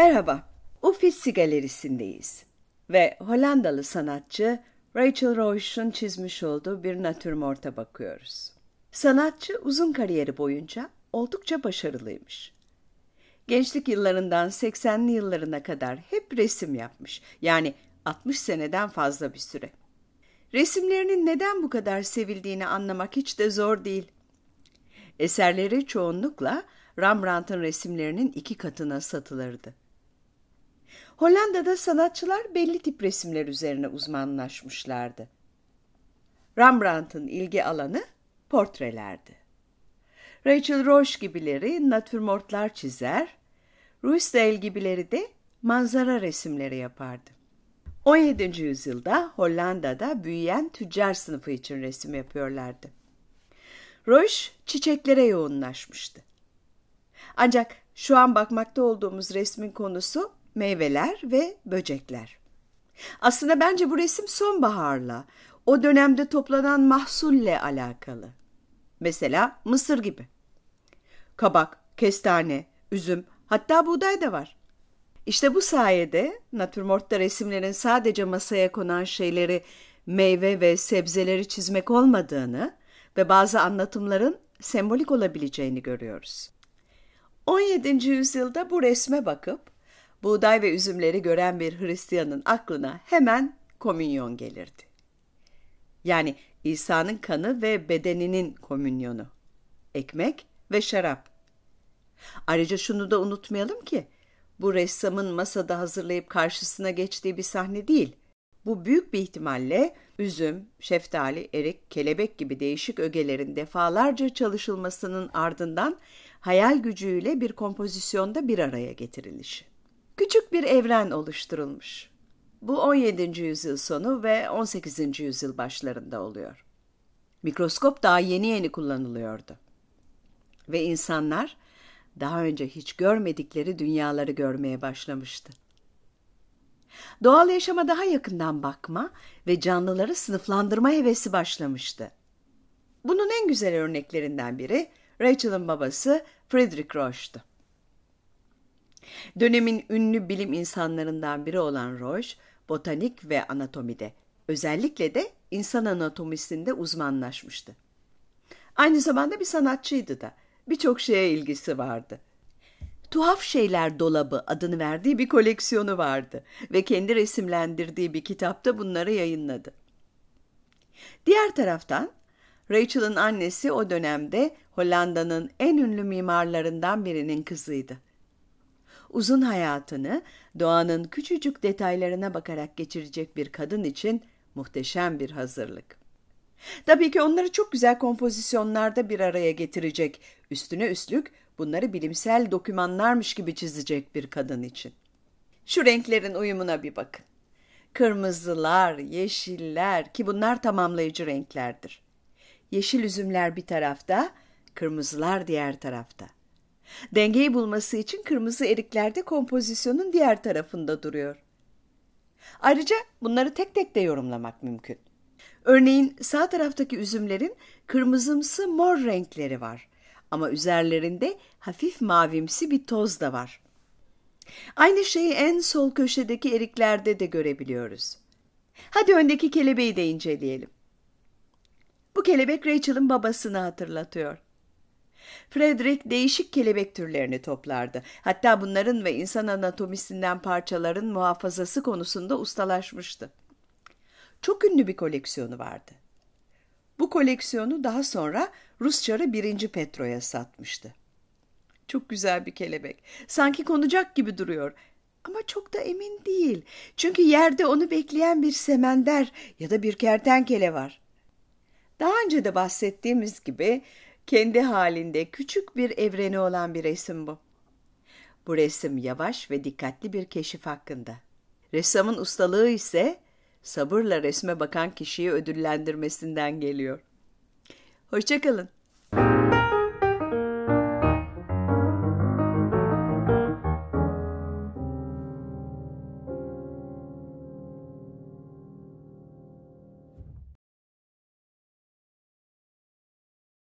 Merhaba, Uffizi Galerisi'ndeyiz ve Hollandalı sanatçı Rachel Royce'un çizmiş olduğu bir natürmorta bakıyoruz. Sanatçı uzun kariyeri boyunca oldukça başarılıymış. Gençlik yıllarından 80'li yıllarına kadar hep resim yapmış. Yani 60 seneden fazla bir süre. Resimlerinin neden bu kadar sevildiğini anlamak hiç de zor değil. Eserleri çoğunlukla Rembrandt'ın resimlerinin iki katına satılırdı. Hollanda'da sanatçılar belli tip resimler üzerine uzmanlaşmışlardı. Rembrandt'ın ilgi alanı portrelerdi. Rachel Roche gibileri natürmortlar çizer, Ruysdael gibileri de manzara resimleri yapardı. 17. yüzyılda Hollanda'da büyüyen tüccar sınıfı için resim yapıyorlardı. Roche çiçeklere yoğunlaşmıştı. Ancak şu an bakmakta olduğumuz resmin konusu meyveler ve böcekler. Aslında bence bu resim sonbaharla, o dönemde toplanan mahsulle alakalı. Mesela mısır gibi. Kabak, kestane, üzüm, hatta buğday da var. İşte bu sayede natürmortta resimlerin sadece masaya konan şeyleri meyve ve sebzeleri çizmek olmadığını ve bazı anlatımların sembolik olabileceğini görüyoruz. 17. yüzyılda bu resme bakıp buğday ve üzümleri gören bir Hristiyanın aklına hemen komünyon gelirdi. Yani İsa'nın kanı ve bedeninin komünyonu. Ekmek ve şarap. Ayrıca şunu da unutmayalım ki bu ressamın masada hazırlayıp karşısına geçtiği bir sahne değil. Bu büyük bir ihtimalle üzüm, şeftali, erik, kelebek gibi değişik ögelerin defalarca çalışılmasının ardından hayal gücüyle bir kompozisyonda bir araya getirilişi küçük bir evren oluşturulmuş. Bu 17. yüzyıl sonu ve 18. yüzyıl başlarında oluyor. Mikroskop daha yeni yeni kullanılıyordu. Ve insanlar daha önce hiç görmedikleri dünyaları görmeye başlamıştı. Doğal yaşama daha yakından bakma ve canlıları sınıflandırma hevesi başlamıştı. Bunun en güzel örneklerinden biri Rachel'ın babası Friedrich Roche'tu. Dönemin ünlü bilim insanlarından biri olan Roche, botanik ve anatomide, özellikle de insan anatomisinde uzmanlaşmıştı. Aynı zamanda bir sanatçıydı da, birçok şeye ilgisi vardı. Tuhaf Şeyler Dolabı adını verdiği bir koleksiyonu vardı ve kendi resimlendirdiği bir kitapta bunları yayınladı. Diğer taraftan Rachel'ın annesi o dönemde Hollanda'nın en ünlü mimarlarından birinin kızıydı uzun hayatını doğanın küçücük detaylarına bakarak geçirecek bir kadın için muhteşem bir hazırlık. Tabii ki onları çok güzel kompozisyonlarda bir araya getirecek, üstüne üstlük bunları bilimsel dokümanlarmış gibi çizecek bir kadın için. Şu renklerin uyumuna bir bakın. Kırmızılar, yeşiller ki bunlar tamamlayıcı renklerdir. Yeşil üzümler bir tarafta, kırmızılar diğer tarafta. Dengeyi bulması için kırmızı erikler de kompozisyonun diğer tarafında duruyor. Ayrıca bunları tek tek de yorumlamak mümkün. Örneğin sağ taraftaki üzümlerin kırmızımsı mor renkleri var ama üzerlerinde hafif mavimsi bir toz da var. Aynı şeyi en sol köşedeki eriklerde de görebiliyoruz. Hadi öndeki kelebeği de inceleyelim. Bu kelebek Rachel'ın babasını hatırlatıyor. Frederick değişik kelebek türlerini toplardı. Hatta bunların ve insan anatomisinden parçaların muhafazası konusunda ustalaşmıştı. Çok ünlü bir koleksiyonu vardı. Bu koleksiyonu daha sonra Rus çarı 1. Petro'ya satmıştı. Çok güzel bir kelebek. Sanki konacak gibi duruyor. Ama çok da emin değil. Çünkü yerde onu bekleyen bir semender ya da bir kertenkele var. Daha önce de bahsettiğimiz gibi kendi halinde küçük bir evreni olan bir resim bu. Bu resim yavaş ve dikkatli bir keşif hakkında. Ressamın ustalığı ise sabırla resme bakan kişiyi ödüllendirmesinden geliyor. Hoşçakalın.